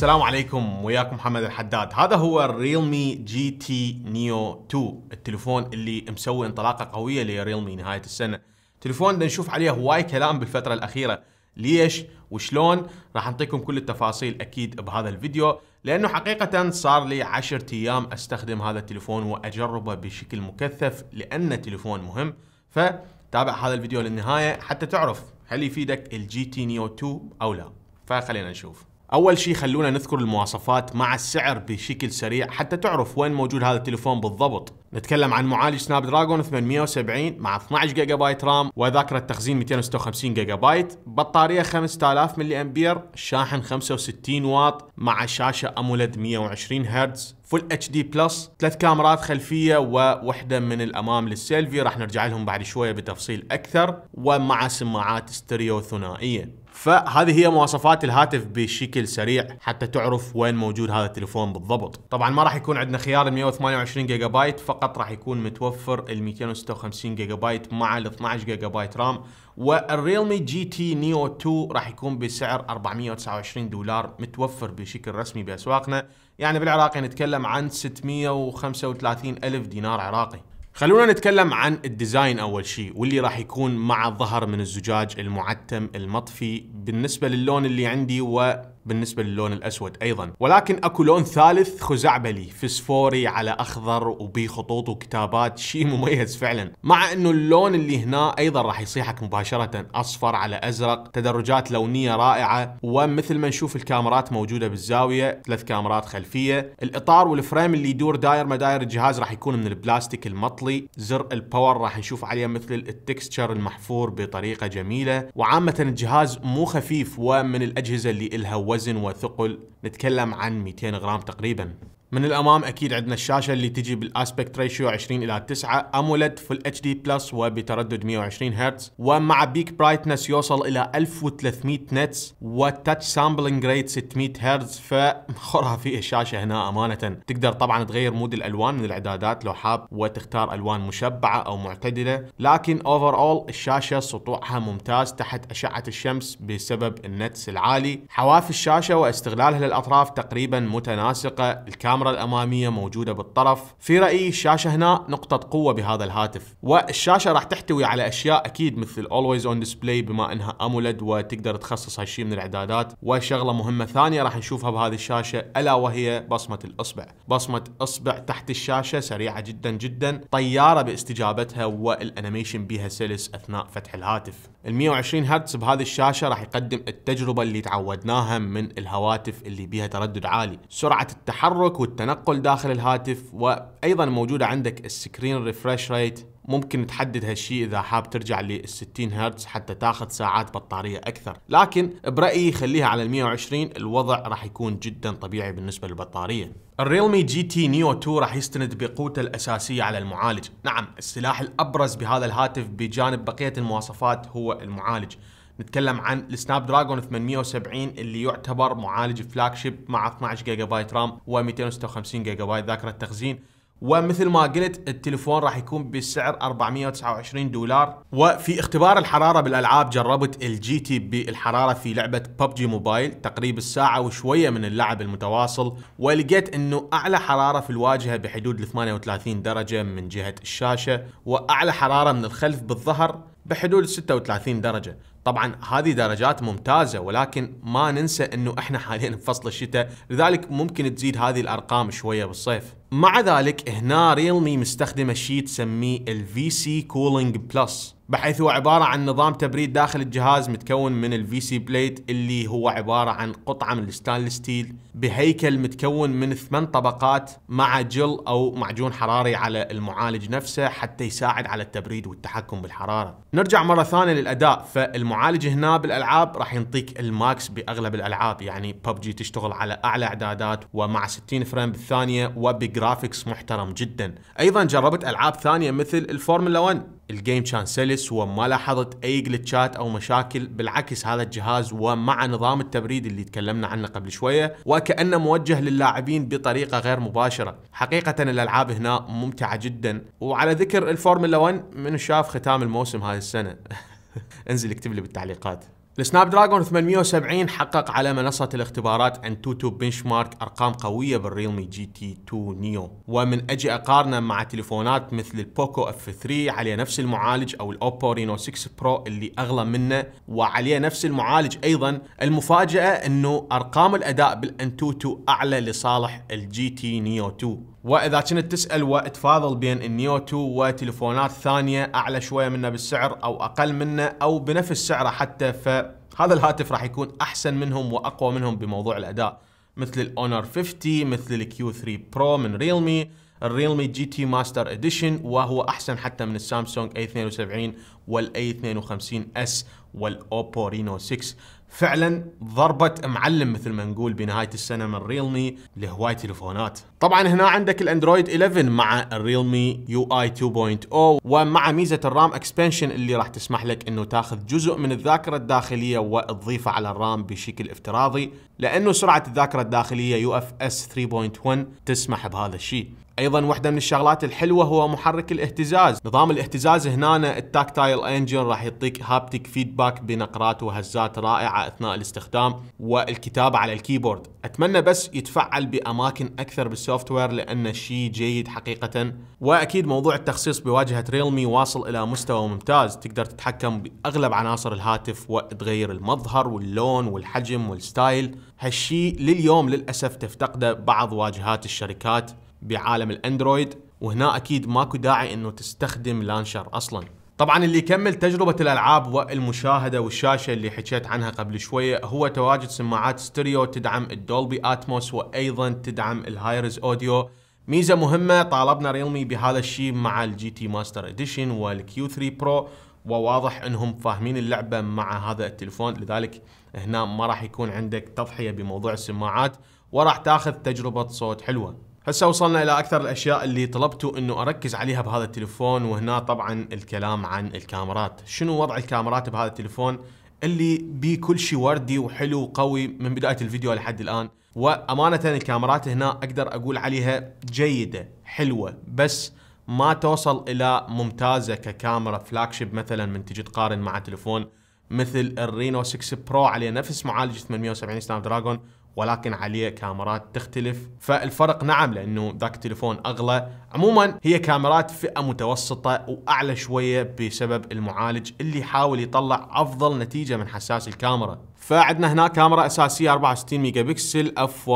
السلام عليكم وياكم محمد الحداد هذا هو الريلمي جي تي نيو 2 التليفون اللي مسوي انطلاقه قويه لريلمي نهايه السنه تليفون نشوف عليه هواي كلام بالفتره الاخيره ليش وشلون راح نعطيكم كل التفاصيل اكيد بهذا الفيديو لانه حقيقه صار لي 10 ايام استخدم هذا التليفون واجربه بشكل مكثف لانه تليفون مهم فتابع هذا الفيديو للنهايه حتى تعرف هل يفيدك الجي تي نيو 2 او لا فخلينا نشوف اول شيء خلونا نذكر المواصفات مع السعر بشكل سريع حتى تعرف وين موجود هذا التليفون بالضبط نتكلم عن معالج سناب دراجون 870 مع 12 جيجا بايت رام وذاكرة تخزين 256 جيجا بايت بطارية 5000 ملي امبير شاحن 65 واط مع شاشة امولد 120 هرتز فول اتش دي بلس ثلاث كاميرات خلفيه ووحده من الامام للسيلفي راح نرجع لهم بعد شويه بتفصيل اكثر ومع سماعات ستيريو ثنائيه فهذه هي مواصفات الهاتف بشكل سريع حتى تعرف وين موجود هذا التليفون بالضبط طبعا ما راح يكون عندنا خيار ال 128 جيجا بايت فقط راح يكون متوفر ال 256 جيجا بايت مع ال 12 جيجا بايت رام والريلمي جي تي نيو 2 راح يكون بسعر 429 دولار متوفر بشكل رسمي باسواقنا يعني بالعراقي نتكلم عن 635 الف دينار عراقي خلونا نتكلم عن الديزاين اول شيء واللي راح يكون مع الظهر من الزجاج المعتم المطفي بالنسبه للون اللي عندي و بالنسبة للون الأسود أيضا ولكن أكو لون ثالث خزعبلي فسفوري على أخضر وبي خطوط وكتابات شيء مميز فعلا مع أنه اللون اللي هنا أيضا راح يصيحك مباشرة أصفر على أزرق تدرجات لونية رائعة ومثل ما نشوف الكاميرات موجودة بالزاوية ثلاث كاميرات خلفية الإطار والفريم اللي يدور داير مداير الجهاز راح يكون من البلاستيك المطلي زر الباور راح نشوف عليه مثل التكستشر المحفور بطريقة جميلة وعامة الجهاز مو خفيف ومن الأجهزة اللي إلها وزن وثقل نتكلم عن 200 غرام تقريبا من الامام اكيد عندنا الشاشه اللي تجي بالاسبكت ريشيو 20 الى 9 امولد فل اتش دي بلس وبتردد 120 هرتز ومع بيك برايتنس يوصل الى 1300 نتس والتاتش سامبلنج ريت 600 هرتز فخرافيه الشاشه هنا امانه تقدر طبعا تغير مود الالوان من الاعدادات لو حاب وتختار الوان مشبعه او معتدله لكن اوفر اول الشاشه سطوعها ممتاز تحت اشعه الشمس بسبب النتس العالي حواف الشاشه واستغلالها للاطراف تقريبا متناسقه الكاميرا الكاميرا الأمامية موجودة بالطرف في رأيي الشاشة هنا نقطة قوة بهذا الهاتف والشاشة راح تحتوي على أشياء أكيد مثل اولويز اون ديسبلاي بما أنها أمولد وتقدر تخصص هالشيء من الإعدادات وشغلة مهمة ثانية راح نشوفها بهذه الشاشة ألا وهي بصمة الإصبع بصمة إصبع تحت الشاشة سريعة جدا جدا طيارة باستجابتها والأنيميشن بها سلس أثناء فتح الهاتف ال 120 هرتز بهذه الشاشة راح يقدم التجربة اللي تعودناها من الهواتف اللي بيها تردد عالي سرعة التحرك والتنقل داخل الهاتف وأيضا موجودة عندك السكرين ريفرش ريت ممكن تحدد هالشيء اذا حاب ترجع لل 60 هرتز حتى تاخذ ساعات بطاريه اكثر لكن برايي خليها على ال 120 الوضع راح يكون جدا طبيعي بالنسبه للبطاريه الريلمي جي تي نيو 2 راح يستند بقوته الأساسية على المعالج نعم السلاح الأبرز بهذا الهاتف بجانب بقية المواصفات هو المعالج نتكلم عن السناب دراجون 870 اللي يعتبر معالج فلاج شيب مع 12 جيجا بايت رام و 256 جيجا بايت ذاكرة تخزين ومثل ما قلت التليفون راح يكون بسعر 429 دولار وفي اختبار الحرارة بالألعاب جربت الجي تي بي الحرارة في لعبة ببجي موبايل تقريب الساعة وشوية من اللعب المتواصل ولقيت انه اعلى حرارة في الواجهة بحدود 38 درجة من جهة الشاشة واعلى حرارة من الخلف بالظهر بحدود 36 درجة طبعا هذه درجات ممتازة ولكن ما ننسى انه احنا حاليا بفصل الشتاء لذلك ممكن تزيد هذه الارقام شوية بالصيف مع ذلك هنا ريلمي مستخدمة شيء تسميه الفي سي كولينج بلس بحيث هو عبارة عن نظام تبريد داخل الجهاز متكون من الفي سي بليد اللي هو عبارة عن قطعة من الستانلس ستيل بهيكل متكون من ثمان طبقات مع جل أو معجون حراري على المعالج نفسه حتى يساعد على التبريد والتحكم بالحرارة نرجع مرة ثانية للأداء فالمعالج هنا بالألعاب راح ينطيك الماكس بأغلب الألعاب يعني ببجي تشتغل على أعلى إعدادات ومع 60 فريم بالثانية وبجرافيكس محترم جدا أيضا جربت ألعاب ثانية مثل الفورمولا 1 الجيم كان سلس وما لاحظت اي جلتشات او مشاكل بالعكس هذا الجهاز ومع نظام التبريد اللي تكلمنا عنه قبل شويه وكانه موجه للاعبين بطريقه غير مباشره حقيقه الالعاب هنا ممتعه جدا وعلى ذكر الفورمولا 1 من شاف ختام الموسم هذه السنه انزل اكتب لي بالتعليقات السناب دراجون 870 حقق على منصة الاختبارات انتوتو بنش مارك ارقام قوية بالريلمي جي تي 2 نيو ومن اجي اقارنه مع تليفونات مثل البوكو اف 3 عليه نفس المعالج او الاوبو رينو 6 برو اللي اغلى منه وعليه نفس المعالج ايضا المفاجأة انه ارقام الاداء بالانتوتو اعلى لصالح الجي تي نيو 2 واذا كنت تسال وتفاضل بين النيو 2 وتليفونات ثانيه اعلى شويه منه بالسعر او اقل منه او بنفس سعره حتى فهذا الهاتف راح يكون احسن منهم واقوى منهم بموضوع الاداء مثل الاونر 50 مثل الكيو 3 برو من ريلمي الريلمي جي تي ماستر اديشن وهو احسن حتى من السامسونج اي 72 والاي 52 اس والاوبو رينو 6 فعلا ضربة معلم مثل ما نقول بنهاية السنة من ريلمي لهواي تليفونات طبعا هنا عندك الاندرويد 11 مع الريلمي يو اي 2.0 ومع ميزة الرام اكسبنشن اللي راح تسمح لك انه تاخذ جزء من الذاكرة الداخلية وتضيفه على الرام بشكل افتراضي لانه سرعة الذاكرة الداخلية يو اف اس 3.1 تسمح بهذا الشيء ايضا واحده من الشغلات الحلوه هو محرك الاهتزاز نظام الاهتزاز هنا التاكتايل انجن راح يعطيك هابتك فيدباك بنقرات وهزات رائعه اثناء الاستخدام والكتابه على الكيبورد اتمنى بس يتفعل باماكن اكثر بالسوفت وير لانه شيء جيد حقيقه واكيد موضوع التخصيص بواجهه ريلمي واصل الى مستوى ممتاز تقدر تتحكم باغلب عناصر الهاتف وتغير المظهر واللون والحجم والستايل هالشيء لليوم للاسف تفتقده بعض واجهات الشركات بعالم الاندرويد وهنا اكيد ماكو داعي انه تستخدم لانشر اصلا طبعا اللي يكمل تجربة الألعاب والمشاهدة والشاشة اللي حكيت عنها قبل شوية هو تواجد سماعات ستيريو تدعم الدولبي أتموس وأيضا تدعم الهايرز أوديو ميزة مهمة طالبنا ريلمي بهذا الشيء مع الجي تي ماستر اديشن والكيو 3 برو وواضح انهم فاهمين اللعبة مع هذا التلفون لذلك هنا ما راح يكون عندك تضحية بموضوع السماعات وراح تاخذ تجربة صوت حلوة هسه وصلنا الى اكثر الاشياء اللي طلبتوا انه اركز عليها بهذا التليفون وهنا طبعا الكلام عن الكاميرات شنو وضع الكاميرات بهذا التليفون اللي بيه كل شيء وردي وحلو وقوي من بدايه الفيديو لحد الان وامانه الكاميرات هنا اقدر اقول عليها جيده حلوه بس ما توصل الى ممتازه ككاميرا فلاكشيب مثلا من تجي تقارن مع تليفون مثل الرينو 6 برو عليه نفس معالج 870 سناب دراجون ولكن عليه كاميرات تختلف فالفرق نعم لانه ذاك التليفون اغلى عموما هي كاميرات فئه متوسطه واعلى شويه بسبب المعالج اللي يحاول يطلع افضل نتيجه من حساس الكاميرا فعندنا هنا كاميرا اساسيه 64 ميجا بكسل اف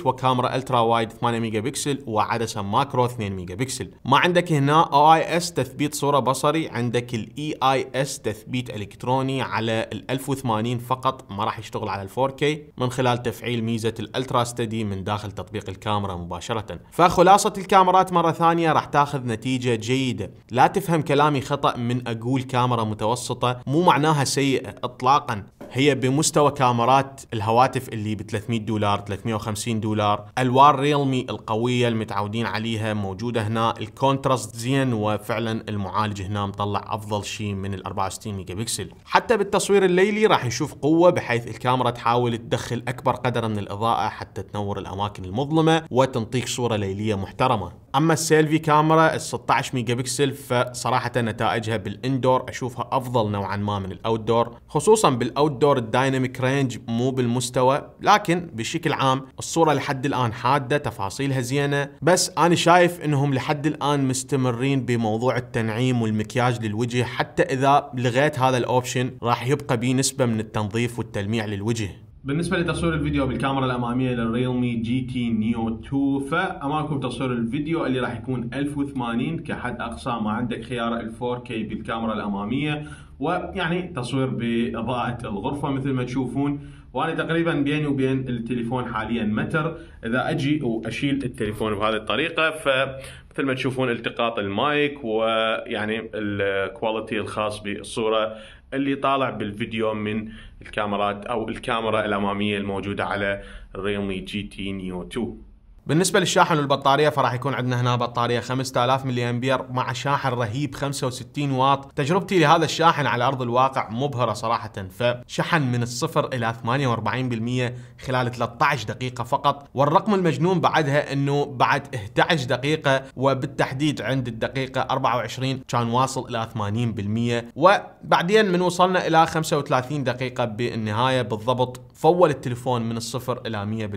1.8 وكاميرا الترا وايد 8 ميجا بكسل وعدسه ماكرو 2 ميجا بكسل ما عندك هنا او اي اس تثبيت صوره بصري عندك الاي اي e اس تثبيت الكتروني على ال 1080 فقط ما راح يشتغل على ال 4K من خلال تفعيل ميزة الالترا ستدي من داخل تطبيق الكاميرا مباشرة فخلاصة الكاميرات مرة ثانية راح تاخذ نتيجة جيدة لا تفهم كلامي خطأ من اقول كاميرا متوسطة مو معناها سيئة اطلاقا هي بمستوى كاميرات الهواتف اللي ب 300 دولار 350 دولار الوار ريلمي القويه المتعودين عليها موجوده هنا الكونتراست زين وفعلا المعالج هنا مطلع افضل شيء من ال 64 ميجا بكسل حتى بالتصوير الليلي راح نشوف قوه بحيث الكاميرا تحاول تدخل اكبر قدر من الاضاءه حتى تنور الاماكن المظلمه وتنطيك صوره ليليه محترمه اما السيلفي كاميرا ال 16 ميجا بكسل فصراحه نتائجها بالاندور اشوفها افضل نوعا ما من الاوتدور خصوصا بالاوتدور دور الدايناميك رينج مو بالمستوى لكن بشكل عام الصورة لحد الآن حادة تفاصيلها زينة بس أنا شايف أنهم لحد الآن مستمرين بموضوع التنعيم والمكياج للوجه حتى إذا لغيت هذا الأوبشن راح يبقى بيه نسبة من التنظيف والتلميع للوجه بالنسبة لتصوير الفيديو بالكاميرا الأمامية للريلمي جي تي نيو 2 فأمامكم تصوير الفيديو اللي راح يكون 1080 كحد أقصى ما عندك خيار ال 4K بالكاميرا الأمامية ويعني تصوير بإضاءة الغرفة مثل ما تشوفون وأنا تقريبا بيني وبين التليفون حاليا متر إذا أجي وأشيل التليفون بهذه الطريقة فمثل ما تشوفون التقاط المايك ويعني الكواليتي الخاص بالصورة اللي طالع بالفيديو من الكاميرات أو الكاميرا الأمامية الموجودة على الريومي جي تي نيو 2 بالنسبة للشاحن والبطارية فراح يكون عندنا هنا بطارية 5000 ملي امبير مع شاحن رهيب 65 واط، تجربتي لهذا الشاحن على ارض الواقع مبهرة صراحة فشحن من الصفر الى 48% خلال 13 دقيقة فقط، والرقم المجنون بعدها انه بعد 11 دقيقة وبالتحديد عند الدقيقة 24 كان واصل الى 80% وبعدين من وصلنا الى 35 دقيقة بالنهاية بالضبط فول التليفون من الصفر الى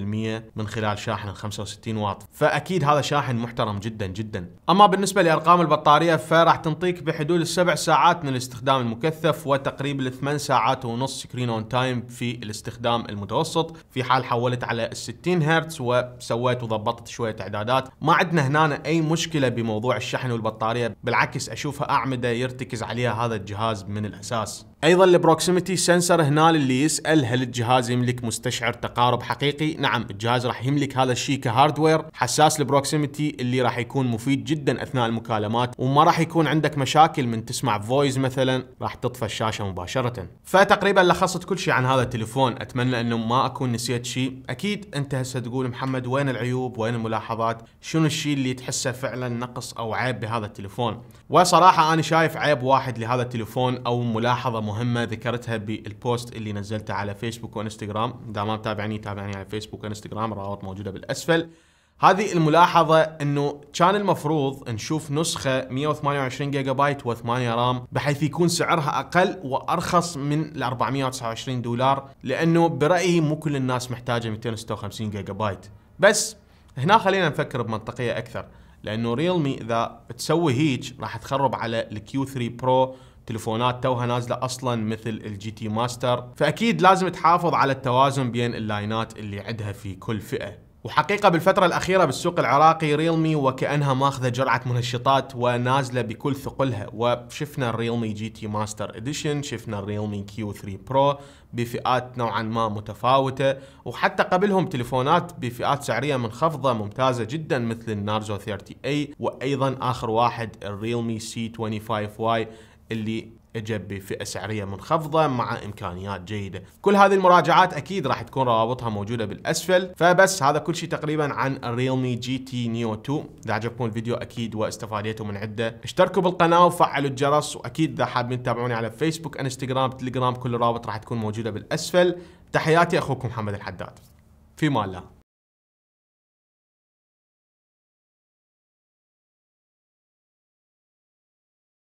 100% من خلال شاحن 65 60 واط فاكيد هذا شاحن محترم جدا جدا اما بالنسبه لارقام البطاريه فراح تنطيك بحدود السبع ساعات من الاستخدام المكثف وتقريبا 8 ساعات ونص سكرين اون تايم في الاستخدام المتوسط في حال حولت على ال 60 هرتز وسويت وضبطت شويه اعدادات ما عندنا هنا اي مشكله بموضوع الشحن والبطاريه بالعكس اشوفها اعمده يرتكز عليها هذا الجهاز من الاساس ايضا البروكسيميتي سنسر هنا اللي يسال هل الجهاز يملك مستشعر تقارب حقيقي نعم الجهاز راح يملك هذا الشيء كهارد هاردوير حساس البروكسيمتي اللي راح يكون مفيد جدا اثناء المكالمات وما راح يكون عندك مشاكل من تسمع فويس مثلا راح تطفى الشاشه مباشره فتقريبا لخصت كل شيء عن هذا التليفون اتمنى انه ما اكون نسيت شيء اكيد انت هسه تقول محمد وين العيوب وين الملاحظات شنو الشيء اللي تحسه فعلا نقص او عيب بهذا التليفون وصراحه انا شايف عيب واحد لهذا التليفون او ملاحظه مهمه ذكرتها بالبوست اللي نزلته على فيسبوك وانستغرام دام ما متابعني تابعني على فيسبوك وانستغرام الروابط موجوده بالاسفل هذه الملاحظة انه كان المفروض نشوف نسخة 128 جيجا بايت و8 رام بحيث يكون سعرها اقل وارخص من ال 429 دولار لانه برأيي مو كل الناس محتاجة 256 جيجا بايت بس هنا خلينا نفكر بمنطقية اكثر لانه ريلمي اذا تسوي هيج راح تخرب على الكيو 3 برو تليفونات توها نازله اصلا مثل الجي تي ماستر فاكيد لازم تحافظ على التوازن بين اللاينات اللي عندها في كل فئه وحقيقة بالفترة الأخيرة بالسوق العراقي ريلمي وكأنها ماخذة جرعة منشطات ونازلة بكل ثقلها وشفنا الريلمي جي تي ماستر اديشن شفنا الريلمي كيو 3 برو بفئات نوعا ما متفاوتة وحتى قبلهم تليفونات بفئات سعرية منخفضة ممتازة جدا مثل النارزو 30 اي وأيضا آخر واحد الريلمي سي 25 واي اللي اجى بفئه سعريه منخفضه مع امكانيات جيده كل هذه المراجعات اكيد راح تكون روابطها موجوده بالاسفل فبس هذا كل شيء تقريبا عن الريلمي جي تي نيو 2 اذا عجبكم الفيديو اكيد واستفاديتم من عده اشتركوا بالقناه وفعلوا الجرس واكيد اذا حابين تتابعوني على فيسبوك انستغرام تليجرام كل الروابط راح تكون موجوده بالاسفل تحياتي اخوكم محمد الحداد في مالا الله